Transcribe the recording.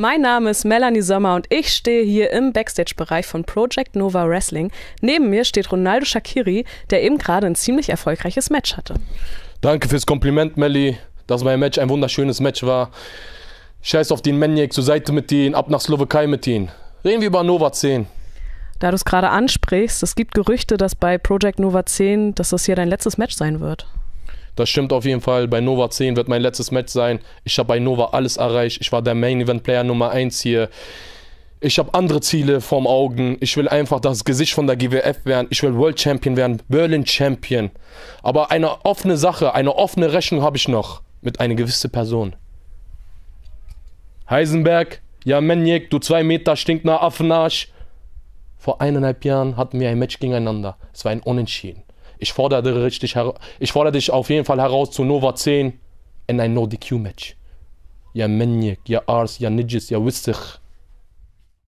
Mein Name ist Melanie Sommer und ich stehe hier im Backstage-Bereich von Project Nova Wrestling. Neben mir steht Ronaldo Shakiri, der eben gerade ein ziemlich erfolgreiches Match hatte. Danke fürs Kompliment, Melly, dass mein Match ein wunderschönes Match war. Scheiß auf den Maniac, zur Seite mit ihm, ab nach Slowakei mit ihm. Reden wir über Nova 10. Da du es gerade ansprichst, es gibt Gerüchte, dass bei Project Nova 10, dass das hier dein letztes Match sein wird. Das stimmt auf jeden Fall. Bei Nova 10 wird mein letztes Match sein. Ich habe bei Nova alles erreicht. Ich war der Main Event Player Nummer 1 hier. Ich habe andere Ziele vorm Augen. Ich will einfach das Gesicht von der GWF werden. Ich will World Champion werden, Berlin Champion. Aber eine offene Sache, eine offene Rechnung habe ich noch mit einer gewissen Person. Heisenberg, ja Menjek, du zwei Meter stinkender Affenarsch. Vor eineinhalb Jahren hatten wir ein Match gegeneinander. Es war ein Unentschieden. Ich fordere, richtig ich fordere dich auf jeden Fall heraus zu Nova 10 in ein No-DQ-Match. Ja Menjik, ja Ars, ja Nijis, ja Wissich.